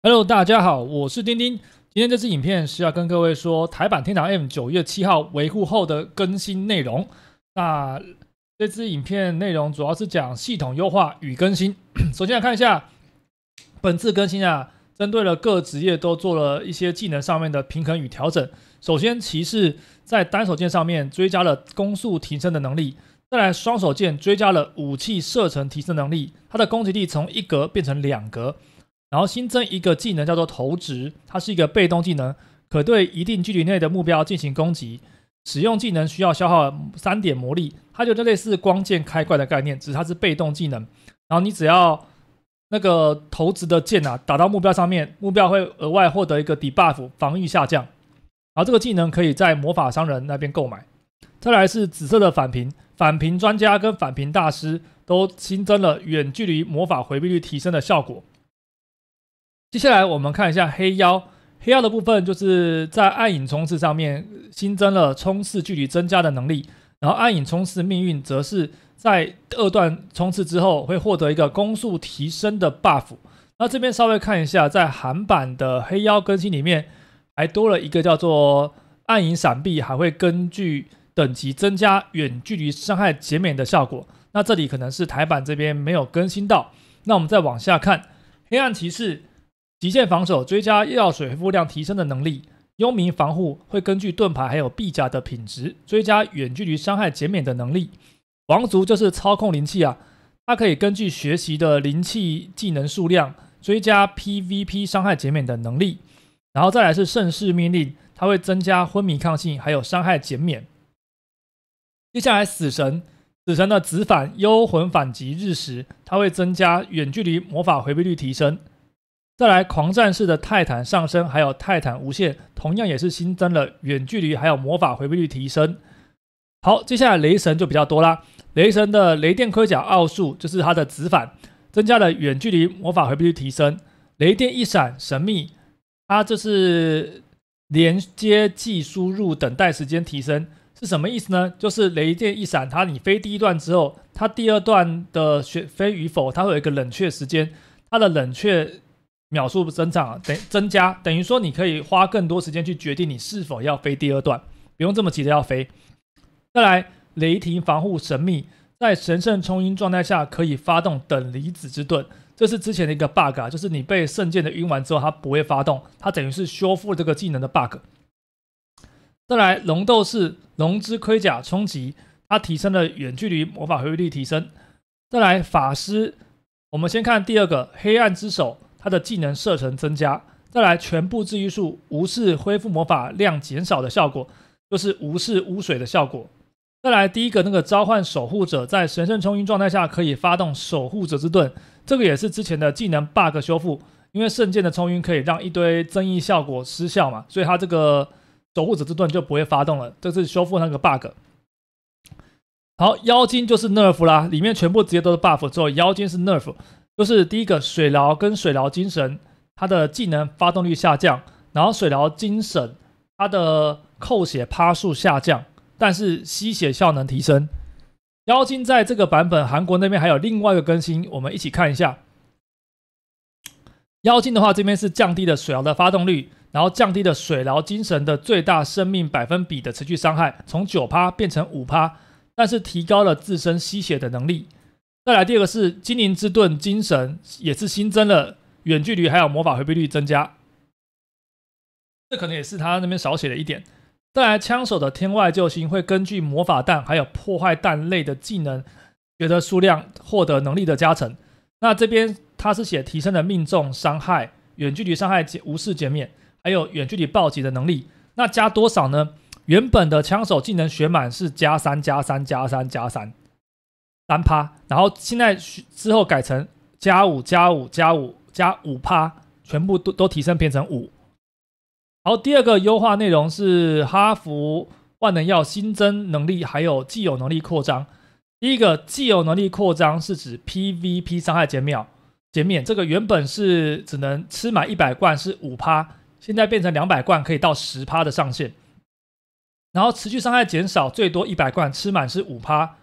Hello，大家好，我是丁丁。今天这支影片是要跟各位说台版天堂 M 九月七号维护后的更新内容。那这支影片内容主要是讲系统优化与更新。首先来看一下本次更新啊，针对了各职业都做了一些技能上面的平衡与调整。首先，骑士在单手剑上面追加了攻速提升的能力；再来，双手剑追加了武器射程提升能力，它的攻击力从一格变成两格。然后新增一个技能叫做投掷，它是一个被动技能，可对一定距离内的目标进行攻击。使用技能需要消耗三点魔力，它就类似光剑开怪的概念，只是它是被动技能。然后你只要那个投掷的剑啊打到目标上面，目标会额外获得一个 debuff 防御下降。然后这个技能可以在魔法商人那边购买。再来是紫色的反屏，反屏专家跟反屏大师都新增了远距离魔法回避率提升的效果。接下来我们看一下黑妖，黑妖的部分就是在暗影冲刺上面新增了冲刺距离增加的能力，然后暗影冲刺命运则是在二段冲刺之后会获得一个攻速提升的 buff。那这边稍微看一下，在韩版的黑妖更新里面还多了一个叫做暗影闪避，还会根据等级增加远距离伤害减免的效果。那这里可能是台版这边没有更新到。那我们再往下看，黑暗骑士。极限防守追加药水恢复量提升的能力，幽冥防护会根据盾牌还有臂甲的品质追加远距离伤害减免的能力。王族就是操控灵气啊，它可以根据学习的灵气技能数量追加 PVP 伤害减免的能力。然后再来是盛世命令，它会增加昏迷抗性还有伤害减免。接下来死神，死神的子反幽魂反击日食，它会增加远距离魔法回避率提升。再来，狂战士的泰坦上升，还有泰坦无限，同样也是新增了远距离还有魔法回避率提升。好，接下来雷神就比较多啦。雷神的雷电盔甲奥数就是它的子反，增加了远距离魔法回避率提升。雷电一闪神秘，它这是连接技输入等待时间提升是什么意思呢？就是雷电一闪，它你飞第一段之后，它第二段的飞与否，它会有一个冷却时间，它的冷却。秒数增长，等增加等于说，你可以花更多时间去决定你是否要飞第二段，不用这么急着要飞。再来，雷霆防护神秘在神圣冲盈状态下可以发动等离子之盾，这是之前的一个 bug，啊、就是你被圣剑的晕完之后，它不会发动，它等于是修复了这个技能的 bug。再来，龙斗士龙之盔甲冲击，它提升了远距离魔法恢复力提升。再来，法师，我们先看第二个黑暗之手。它的技能射程增加，再来全部治愈术无视恢复魔法量减少的效果，就是无视污水的效果。再来第一个那个召唤守护者，在神圣冲晕状态下可以发动守护者之盾，这个也是之前的技能 bug 修复，因为圣剑的冲晕可以让一堆增益效果失效嘛，所以它这个守护者之盾就不会发动了，这是修复那个 bug。好，妖精就是 nerf 啦，里面全部直接都是 buff，之后妖精是 nerf。就是第一个水疗跟水疗精神，它的技能发动率下降，然后水疗精神它的扣血趴数下降，但是吸血效能提升。妖精在这个版本韩国那边还有另外一个更新，我们一起看一下。妖精的话，这边是降低了水疗的发动率，然后降低了水疗精神的最大生命百分比的持续伤害，从九趴变成五趴，但是提高了自身吸血的能力。再来第二个是精灵之盾，精神也是新增了远距离，还有魔法回避率增加。这可能也是他那边少写了一点。再来，枪手的天外救星会根据魔法弹还有破坏弹类的技能，觉得数量获得能力的加成。那这边他是写提升的命中伤害、远距离伤害减、无视减免，还有远距离暴击的能力。那加多少呢？原本的枪手技能血满是加三、加三、加三、加三。三趴，然后现在之后改成加五加五加五加五趴，全部都都提升变成五。然后第二个优化内容是哈弗万能药新增能力，还有既有能力扩张。第一个既有能力扩张是指 PVP 伤害减免减免，这个原本是只能吃满一百罐是五趴，现在变成两百罐可以到十趴的上限。然后持续伤害减少最多一百罐吃满是五趴。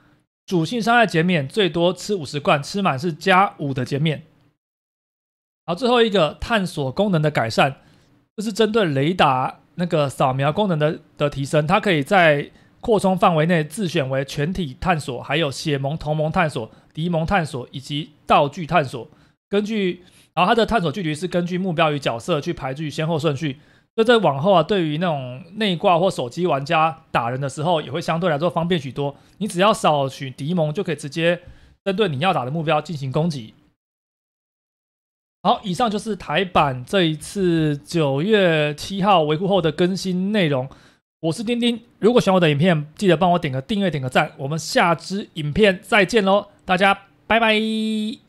主性伤害减免最多吃五十罐，吃满是加五的减免。好，最后一个探索功能的改善，就是针对雷达那个扫描功能的的提升，它可以在扩充范围内自选为全体探索，还有血盟同盟探索、敌盟探索以及道具探索。根据，然后它的探索距离是根据目标与角色去排序先后顺序。就在往后啊，对于那种内挂或手机玩家打人的时候，也会相对来说方便许多。你只要少取敌盟，就可以直接针对你要打的目标进行攻击。好，以上就是台版这一次九月七号维护后的更新内容。我是丁丁，如果喜欢我的影片，记得帮我点个订阅、点个赞。我们下支影片再见喽，大家拜拜。